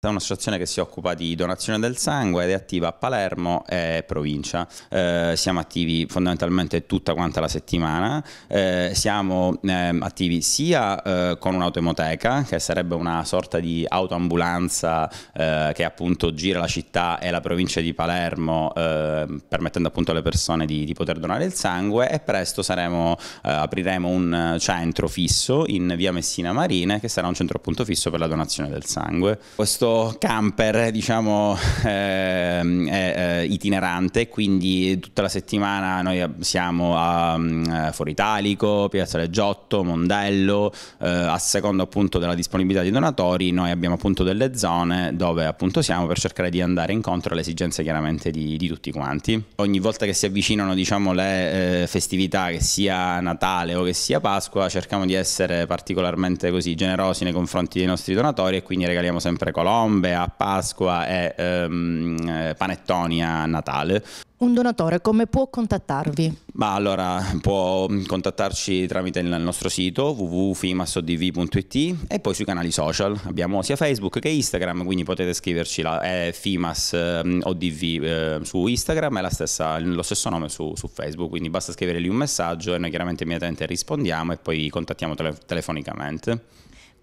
È un'associazione che si occupa di donazione del sangue ed è attiva a Palermo e provincia. Eh, siamo attivi fondamentalmente tutta quanta la settimana. Eh, siamo eh, attivi sia eh, con un'autoemoteca, che sarebbe una sorta di autoambulanza eh, che appunto gira la città e la provincia di Palermo, ehm, permettendo appunto alle persone di, di, poter donare il sangue. E presto saremo, eh, apriremo un centro fisso in via Messina Marine, che sarà un centro appunto fisso per la donazione del sangue. Questo molto camper, diciamo, ehm, eh, eh, itinerante, quindi tutta la settimana noi siamo a, a mm, eh, Foro Italico, Piazza Leggiotto, Mondello, eh, a seconda appunto della disponibilità dei donatori, noi abbiamo appunto delle zone dove appunto siamo per cercare di andare incontro alle esigenze chiaramente di, di tutti quanti. Ogni volta che si avvicinano diciamo le eh, festività, che sia Natale o che sia Pasqua, cerchiamo di essere particolarmente così generosi nei confronti dei nostri donatori e quindi regaliamo sempre colonne colombe a Pasqua e ehm, panettoni a Natale. Un donatore come può contattarvi? Ma allora può contattarci tramite il nostro sito www.fimasodv.it e poi sui canali social. Abbiamo sia Facebook che Instagram, quindi potete scriverci la FimasODV ehm, eh, su Instagram e stessa, lo stesso nome su, su, Facebook, quindi basta scrivere lì un messaggio e noi chiaramente immediatamente rispondiamo e poi contattiamo tele- telefonicamente.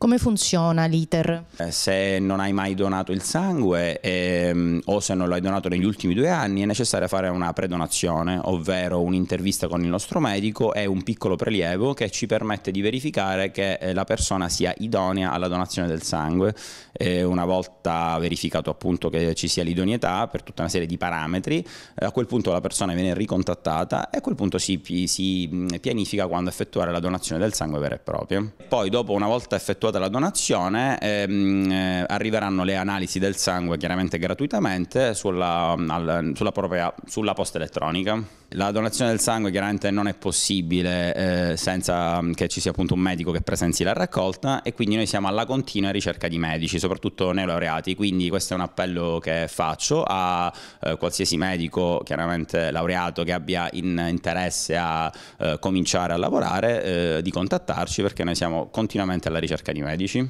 Come funziona l'iter? Eh, se non hai mai donato il sangue ehm, o se non l'hai donato negli ultimi due anni è necessario fare una predonazione, ovvero un'intervista con il nostro medico e un piccolo prelievo che ci permette di verificare che eh, la persona sia idonea alla donazione del sangue. E una volta verificato appunto che ci sia l'idoneità per tutta una serie di parametri, eh, a quel punto la persona viene ricontattata e a quel punto si, si pianifica quando effettuare la donazione del sangue vera e propria. Poi dopo una volta effettuata effettuata la donazione ehm, eh, arriveranno le analisi del sangue chiaramente gratuitamente sulla, mm, al, sulla, propria, sulla posta elettronica. La donazione del sangue chiaramente non è possibile eh, senza mm, che ci sia appunto un medico che presenzi la raccolta e quindi noi siamo alla continua ricerca di medici, soprattutto neolaureati, quindi questo è un appello che faccio a eh, qualsiasi medico chiaramente laureato che abbia in interesse a eh, cominciare a lavorare eh, di contattarci perché noi siamo continuamente alla ricerca di di medici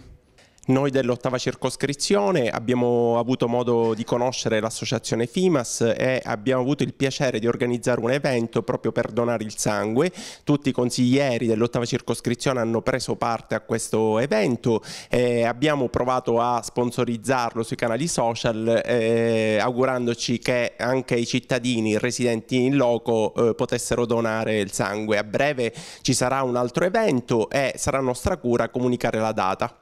noi dell'ottava circoscrizione abbiamo avuto modo di conoscere l'associazione FIMAS e abbiamo avuto il piacere di organizzare un evento proprio per donare il sangue. Tutti i consiglieri dell'ottava circoscrizione hanno preso parte a questo evento e abbiamo provato a sponsorizzarlo sui canali social eh, augurandoci che anche i cittadini residenti in loco eh, potessero donare il sangue. A breve ci sarà un altro evento e sarà nostra cura comunicare la data.